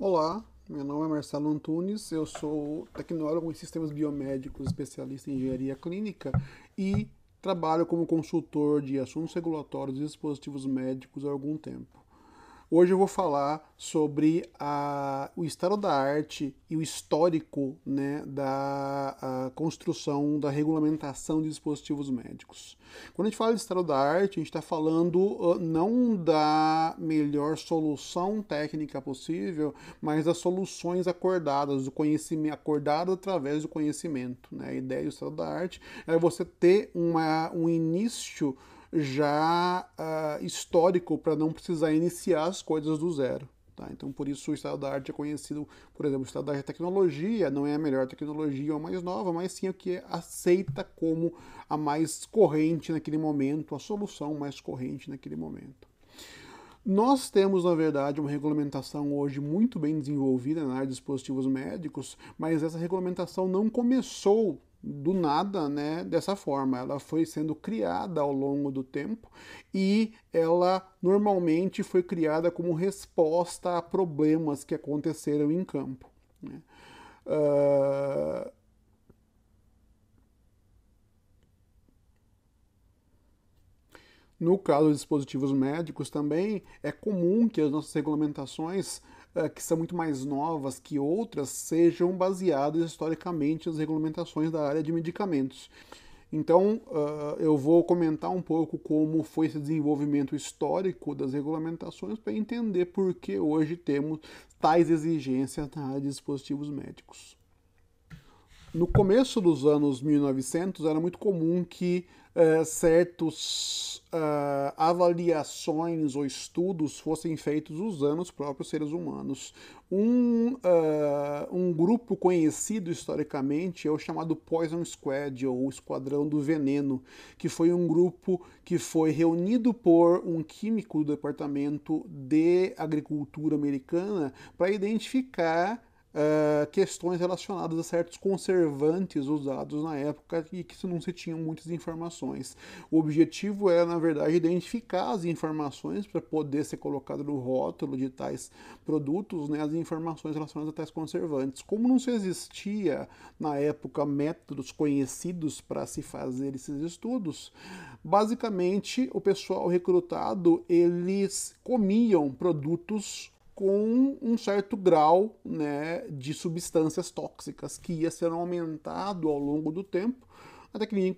Olá, meu nome é Marcelo Antunes, eu sou tecnólogo em sistemas biomédicos, especialista em engenharia clínica e trabalho como consultor de assuntos regulatórios e dispositivos médicos há algum tempo. Hoje eu vou falar sobre a, o estado da arte e o histórico né, da construção, da regulamentação de dispositivos médicos. Quando a gente fala de estado da arte, a gente está falando uh, não da melhor solução técnica possível, mas das soluções acordadas, do conhecimento acordado através do conhecimento. Né? A ideia do estado da arte é você ter uma, um início já uh, histórico para não precisar iniciar as coisas do zero. Tá? Então, por isso, o estado da arte é conhecido, por exemplo, o estado da tecnologia, não é a melhor tecnologia ou a mais nova, mas sim o que é aceita como a mais corrente naquele momento, a solução mais corrente naquele momento. Nós temos, na verdade, uma regulamentação hoje muito bem desenvolvida na área de dispositivos médicos, mas essa regulamentação não começou do nada, né, dessa forma. Ela foi sendo criada ao longo do tempo e ela normalmente foi criada como resposta a problemas que aconteceram em campo. Né? Uh... No caso dos dispositivos médicos também, é comum que as nossas regulamentações eh, que são muito mais novas que outras sejam baseadas historicamente nas regulamentações da área de medicamentos. Então, eh, eu vou comentar um pouco como foi esse desenvolvimento histórico das regulamentações para entender por que hoje temos tais exigências na área de dispositivos médicos. No começo dos anos 1900, era muito comum que é, certos uh, avaliações ou estudos fossem feitos usando os próprios seres humanos. Um, uh, um grupo conhecido historicamente é o chamado Poison Squad, ou Esquadrão do Veneno, que foi um grupo que foi reunido por um químico do Departamento de Agricultura americana para identificar é, questões relacionadas a certos conservantes usados na época e que não se tinham muitas informações. O objetivo era, na verdade, identificar as informações para poder ser colocado no rótulo de tais produtos, né, as informações relacionadas a tais conservantes. Como não se existia na época métodos conhecidos para se fazer esses estudos, basicamente o pessoal recrutado eles comiam produtos com um certo grau né, de substâncias tóxicas que ia sendo aumentado ao longo do tempo, até que ninguém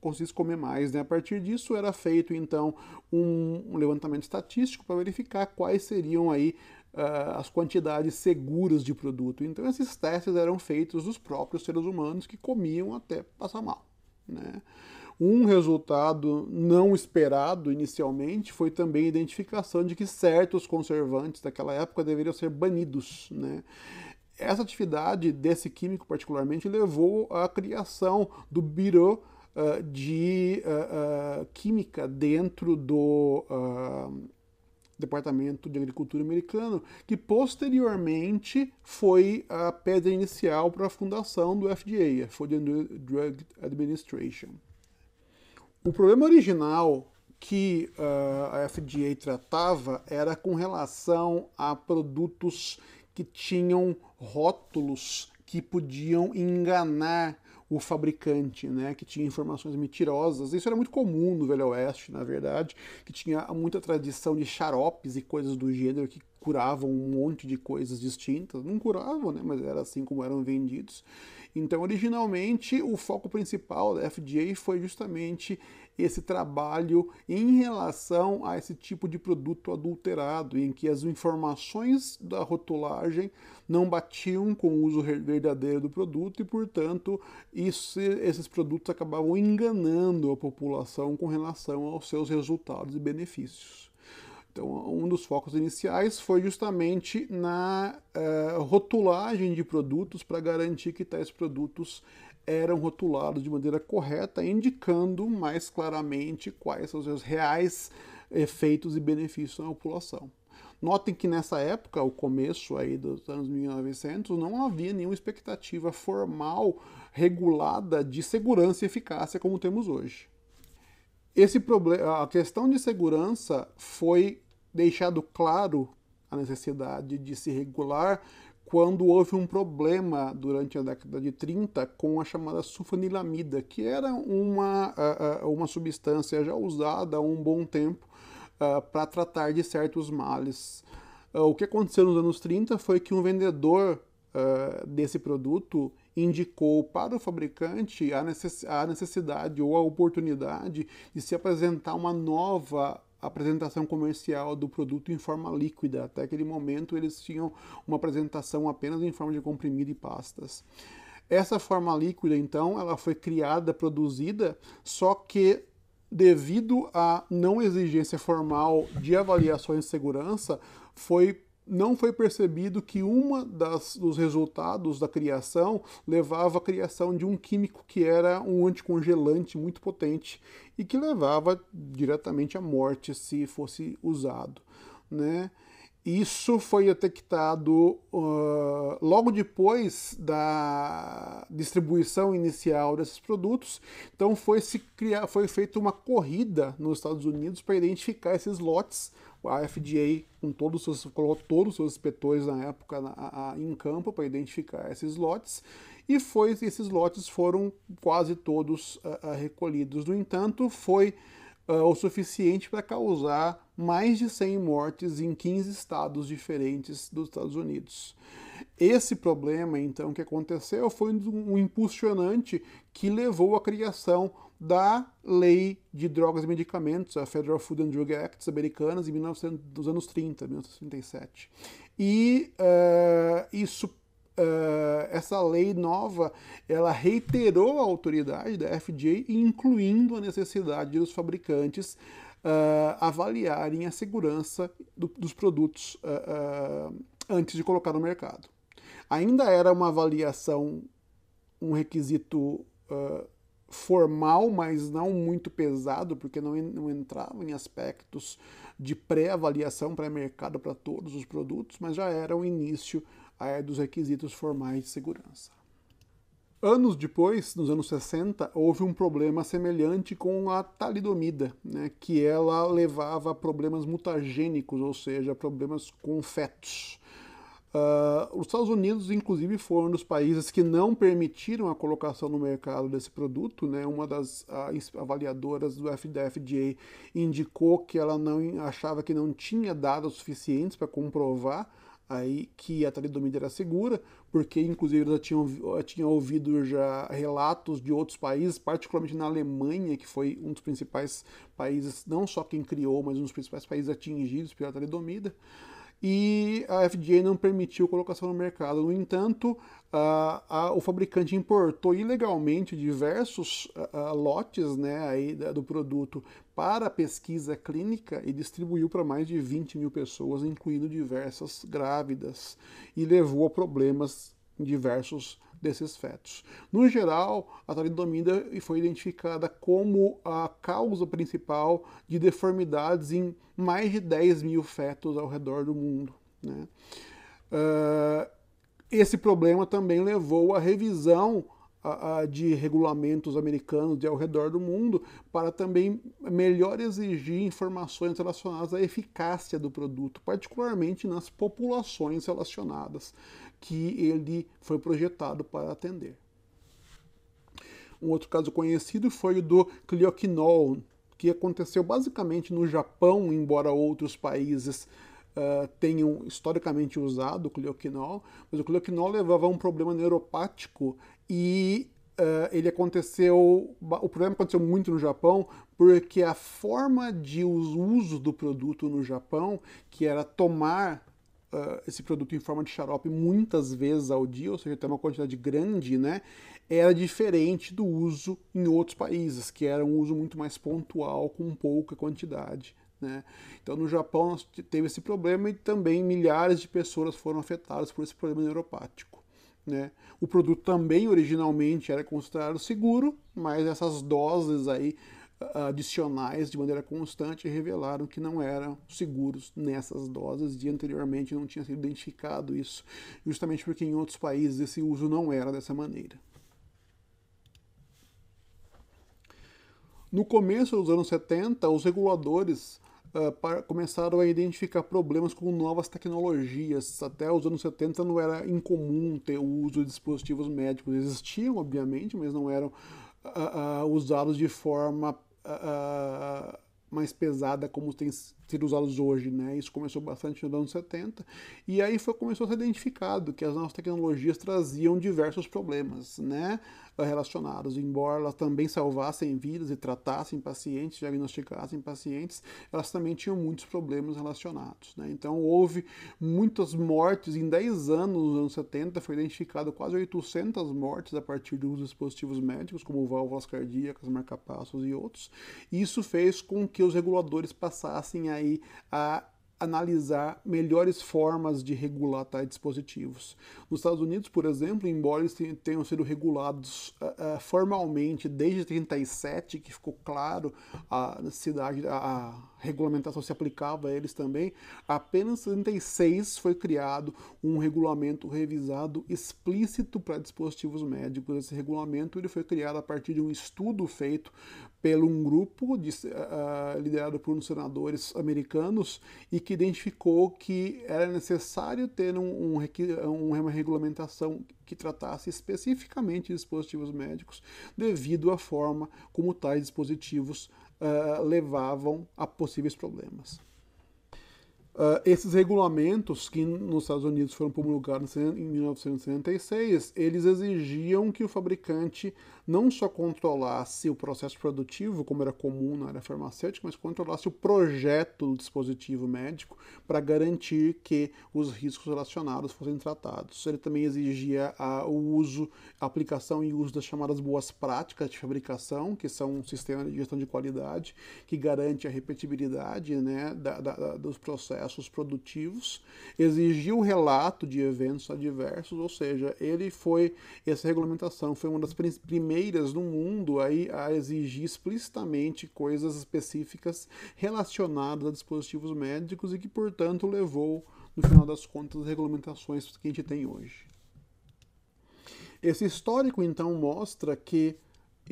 conseguisse comer mais. Né? A partir disso era feito então um levantamento estatístico para verificar quais seriam aí uh, as quantidades seguras de produto. Então esses testes eram feitos dos próprios seres humanos que comiam até passar mal. Né? Um resultado não esperado inicialmente foi também a identificação de que certos conservantes daquela época deveriam ser banidos. Né? Essa atividade desse químico, particularmente, levou à criação do biro uh, de uh, uh, Química dentro do. Departamento de Agricultura americano, que posteriormente foi a pedra inicial para a fundação do FDA, a Food and Drug Administration. O problema original que uh, a FDA tratava era com relação a produtos que tinham rótulos que podiam enganar o fabricante, né, que tinha informações mentirosas. Isso era muito comum no Velho Oeste, na verdade, que tinha muita tradição de xaropes e coisas do gênero que curavam um monte de coisas distintas. Não curavam, né, mas era assim como eram vendidos. Então, originalmente, o foco principal da FDA foi justamente esse trabalho em relação a esse tipo de produto adulterado, em que as informações da rotulagem não batiam com o uso verdadeiro do produto e, portanto, isso, esses produtos acabavam enganando a população com relação aos seus resultados e benefícios. Então, um dos focos iniciais foi justamente na uh, rotulagem de produtos para garantir que tais produtos eram rotulados de maneira correta, indicando mais claramente quais são os seus reais efeitos e benefícios na população. Notem que nessa época, o começo aí dos anos 1900, não havia nenhuma expectativa formal regulada de segurança e eficácia como temos hoje. Esse problema, a questão de segurança foi deixado claro a necessidade de se regular quando houve um problema durante a década de 30 com a chamada sulfanilamida, que era uma, uma substância já usada há um bom tempo para tratar de certos males. O que aconteceu nos anos 30 foi que um vendedor desse produto indicou para o fabricante a necessidade ou a oportunidade de se apresentar uma nova apresentação comercial do produto em forma líquida. Até aquele momento eles tinham uma apresentação apenas em forma de comprimido e pastas. Essa forma líquida, então, ela foi criada, produzida, só que devido à não exigência formal de avaliações de segurança, foi não foi percebido que uma das, dos resultados da criação levava à criação de um químico que era um anticongelante muito potente e que levava diretamente à morte se fosse usado, né? Isso foi detectado uh, logo depois da distribuição inicial desses produtos. Então foi se criar, foi feita uma corrida nos Estados Unidos para identificar esses lotes a FDA, com todos os seus, colocou todos os seus inspetores na época na, a, em campo para identificar esses lotes, e foi, esses lotes foram quase todos recolhidos. No entanto, foi o suficiente para causar mais de 100 mortes em 15 estados diferentes dos Estados Unidos. Esse problema, então, que aconteceu foi um impulsionante que levou à criação da Lei de Drogas e Medicamentos, a Federal Food and Drug Act americanas, em 1900, dos anos 30, 1937. E uh, isso Uh, essa lei nova ela reiterou a autoridade da FDA, incluindo a necessidade dos fabricantes uh, avaliarem a segurança do, dos produtos uh, antes de colocar no mercado. Ainda era uma avaliação, um requisito uh, formal, mas não muito pesado, porque não, não entrava em aspectos de pré-avaliação, pré-mercado para todos os produtos, mas já era o início uh, dos requisitos formais de segurança. Anos depois, nos anos 60, houve um problema semelhante com a talidomida, né, que ela levava a problemas mutagênicos, ou seja, problemas com fetos. Uh, os Estados Unidos, inclusive, foram um dos países que não permitiram a colocação no mercado desse produto. Né? Uma das uh, avaliadoras do da FDA indicou que ela não achava que não tinha dados suficientes para comprovar aí que a talidomida era segura, porque inclusive eu já tinha, eu ah, tinha ouvido já relatos de outros países, particularmente na Alemanha, que foi um dos principais países, não só quem criou, mas um dos principais países atingidos pela talidomida e a FDA não permitiu colocação no mercado. No entanto, a, o fabricante importou ilegalmente diversos lotes né, aí da, do produto para pesquisa clínica e distribuiu para mais de 20 mil pessoas, incluindo diversas grávidas, e levou a problemas em diversos desses fetos. No geral, a talidomida foi identificada como a causa principal de deformidades em mais de 10 mil fetos ao redor do mundo. Né? Uh, esse problema também levou à revisão de regulamentos americanos de ao redor do mundo para também melhor exigir informações relacionadas à eficácia do produto, particularmente nas populações relacionadas que ele foi projetado para atender. Um outro caso conhecido foi o do clioquinol, que aconteceu basicamente no Japão, embora outros países uh, tenham historicamente usado o clioquinol, mas o clioquinol levava a um problema neuropático e uh, ele aconteceu, o problema aconteceu muito no Japão, porque a forma de uso do produto no Japão, que era tomar uh, esse produto em forma de xarope muitas vezes ao dia, ou seja, até uma quantidade grande, né, era diferente do uso em outros países, que era um uso muito mais pontual, com pouca quantidade. Né? Então, no Japão teve esse problema e também milhares de pessoas foram afetadas por esse problema neuropático. Né? O produto também originalmente era considerado seguro, mas essas doses aí adicionais de maneira constante revelaram que não eram seguros nessas doses e anteriormente não tinha sido identificado isso, justamente porque em outros países esse uso não era dessa maneira. No começo dos anos 70, os reguladores uh, começaram a identificar problemas com novas tecnologias. Até os anos 70 não era incomum ter o uso de dispositivos médicos. Existiam, obviamente, mas não eram Uh, uh, usados de forma uh, mais pesada como tem ser usados hoje, né? Isso começou bastante nos anos 70 e aí foi começou a ser identificado que as novas tecnologias traziam diversos problemas, né, eh, relacionados, embora elas também salvassem vidas e tratassem pacientes, diagnosticassem pacientes, elas também tinham muitos problemas relacionados, né? Então houve muitas mortes em 10 anos nos anos 70 foi identificado quase 800 mortes a partir dos dispositivos médicos como válvulas cardíacas, marcapassos e outros. Isso fez com que os reguladores passassem a aí a analisar melhores formas de regular tais dispositivos. Nos Estados Unidos, por exemplo, embora eles tenham sido regulados uh, uh, formalmente desde 37, que ficou claro a necessidade, a regulamentação se aplicava a eles também, apenas em 36 foi criado um regulamento revisado explícito para dispositivos médicos. Esse regulamento ele foi criado a partir de um estudo feito pelo um grupo de, uh, liderado por uns senadores americanos e que identificou que era necessário ter um, um, uma regulamentação que tratasse especificamente de dispositivos médicos devido à forma como tais dispositivos eh, levavam a possíveis problemas. Uh, esses regulamentos que nos Estados Unidos foram promulgados em 1976, eles exigiam que o fabricante não só controlasse o processo produtivo, como era comum na área farmacêutica, mas controlasse o projeto do dispositivo médico para garantir que os riscos relacionados fossem tratados. Ele também exigia a, ah, o uso, a aplicação e uso das chamadas boas práticas de fabricação, que são um sistema de gestão de qualidade que garante a repetibilidade né, da, da, dos processos processos produtivos, exigiu relato de eventos adversos, ou seja, ele foi essa regulamentação foi uma das primeiras no mundo a, a exigir explicitamente coisas específicas relacionadas a dispositivos médicos e que, portanto, levou no final das contas as regulamentações que a gente tem hoje. Esse histórico então mostra que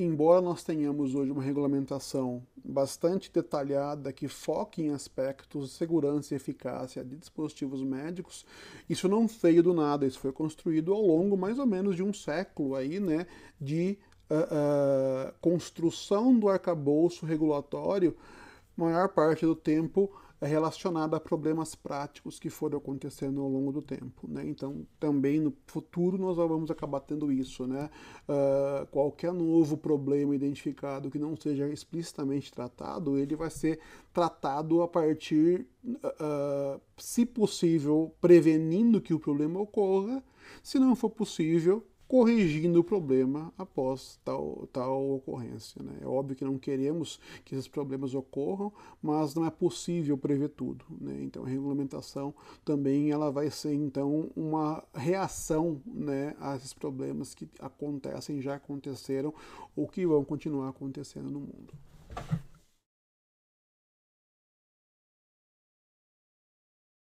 embora nós tenhamos hoje uma regulamentação bastante detalhada que foque em aspectos de segurança e eficácia de dispositivos médicos, isso não veio do nada, isso foi construído ao longo mais ou menos de um século aí, né, de uh, uh, construção do arcabouço regulatório, maior parte do tempo é relacionada a problemas práticos que foram acontecendo ao longo do tempo. Né? Então, também no futuro nós vamos acabar tendo isso. Né? Uh, qualquer novo problema identificado que não seja explicitamente tratado, ele vai ser tratado a partir, uh, se possível, prevenindo que o problema ocorra. Se não for possível, corrigindo o problema após tal, tal ocorrência. Né? É óbvio que não queremos que esses problemas ocorram, mas não é possível prever tudo. Né? Então a regulamentação também ela vai ser então uma reação né, a esses problemas que acontecem, já aconteceram ou que vão continuar acontecendo no mundo.